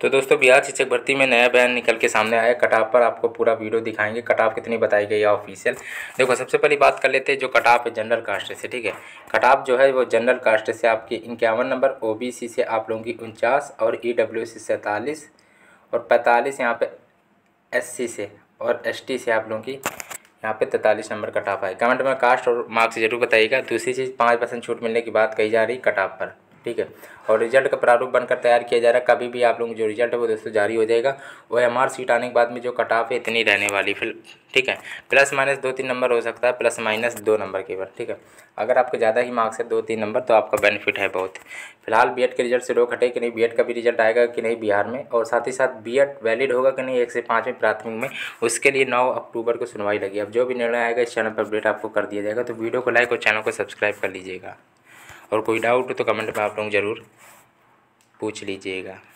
तो दोस्तों बिहार शिक्षक भर्ती में नया बयान निकल के सामने आया कटाप पर आपको पूरा वीडियो दिखाएंगे कटाप कितनी बताई गई है ऑफिशियल देखो सबसे पहली बात कर लेते हैं जो कटाप है जनरल कास्ट से ठीक है कटाप जो है वो जनरल कास्ट से आपकी इक्यावन नंबर ओ से आप लोगों की उनचास और डब्ल्यू e सी सैंतालीस और पैंतालीस यहाँ एस सी से और टी से आप लोगों की यहाँ पे तैंतालीस नंबर कटाप है कमेंट में कास्ट और मार्क्स जरूर बताइएगा दूसरी चीज़ पाँच परसेंट छूट मिलने की बात कही जा रही कटाप पर ठीक है और रिजल्ट का प्रारूप बनकर तैयार किया जा रहा है कभी भी आप लोगों जो रिजल्ट है वो दोस्तों जारी हो जाएगा वो एम आर सीट आने के बाद में जो कट ऑफ है इतनी रहने वाली फिर ठीक है प्लस माइनस दो तीन नंबर हो सकता है प्लस माइनस दो नंबर के बाद ठीक है अगर आपके ज़्यादा ही मार्क्स है दो तीन नंबर तो आपका बेनिफिट है बहुत फिलहाल बी के रिजल्ट से रोक हटे कि नहीं बी का भी रिजल्ट आएगा कि नहीं बिहार में और साथ ही साथ बी वैलिड होगा कि नहीं एक से पाँच में प्राथमिक में उसके लिए नौ अक्टूबर को सुनवाई लगी अब जो भी निर्णय आएगा इस चैनल पर अपडेट आपको कर दिया जाएगा तो वीडियो को लाइक और चैनल को सब्सक्राइब कर लीजिएगा और कोई डाउट हो तो कमेंट में आप लोग ज़रूर पूछ लीजिएगा